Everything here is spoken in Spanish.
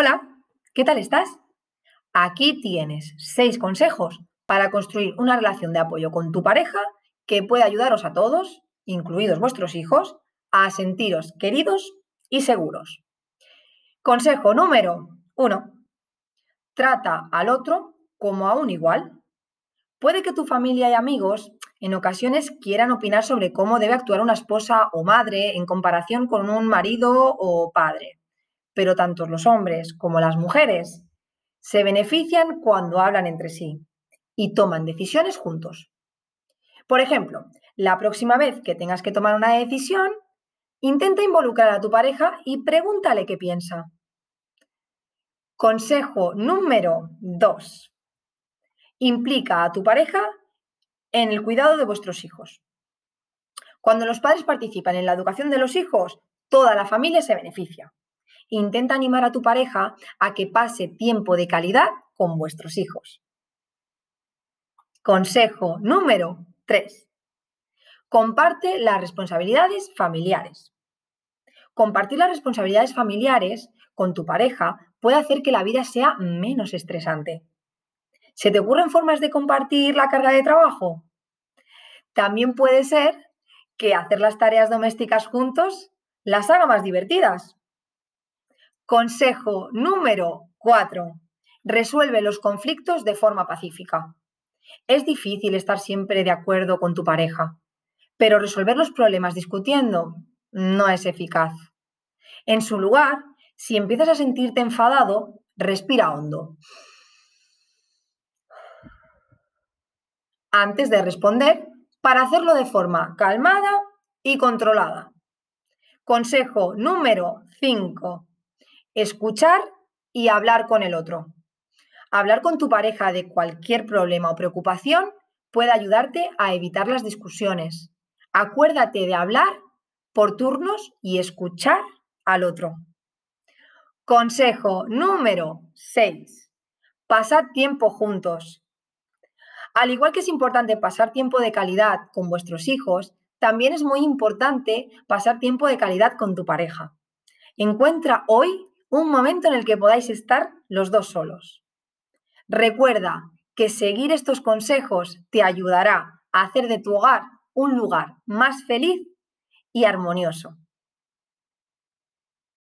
Hola, ¿qué tal estás? Aquí tienes seis consejos para construir una relación de apoyo con tu pareja que puede ayudaros a todos, incluidos vuestros hijos, a sentiros queridos y seguros. Consejo número uno. Trata al otro como a un igual. Puede que tu familia y amigos en ocasiones quieran opinar sobre cómo debe actuar una esposa o madre en comparación con un marido o padre pero tanto los hombres como las mujeres se benefician cuando hablan entre sí y toman decisiones juntos. Por ejemplo, la próxima vez que tengas que tomar una decisión, intenta involucrar a tu pareja y pregúntale qué piensa. Consejo número 2. Implica a tu pareja en el cuidado de vuestros hijos. Cuando los padres participan en la educación de los hijos, toda la familia se beneficia. Intenta animar a tu pareja a que pase tiempo de calidad con vuestros hijos. Consejo número 3. Comparte las responsabilidades familiares. Compartir las responsabilidades familiares con tu pareja puede hacer que la vida sea menos estresante. ¿Se te ocurren formas de compartir la carga de trabajo? También puede ser que hacer las tareas domésticas juntos las haga más divertidas. Consejo número 4. Resuelve los conflictos de forma pacífica. Es difícil estar siempre de acuerdo con tu pareja, pero resolver los problemas discutiendo no es eficaz. En su lugar, si empiezas a sentirte enfadado, respira hondo. Antes de responder, para hacerlo de forma calmada y controlada. Consejo número 5 escuchar y hablar con el otro. Hablar con tu pareja de cualquier problema o preocupación puede ayudarte a evitar las discusiones. Acuérdate de hablar por turnos y escuchar al otro. Consejo número 6. Pasad tiempo juntos. Al igual que es importante pasar tiempo de calidad con vuestros hijos, también es muy importante pasar tiempo de calidad con tu pareja. Encuentra hoy un momento en el que podáis estar los dos solos. Recuerda que seguir estos consejos te ayudará a hacer de tu hogar un lugar más feliz y armonioso.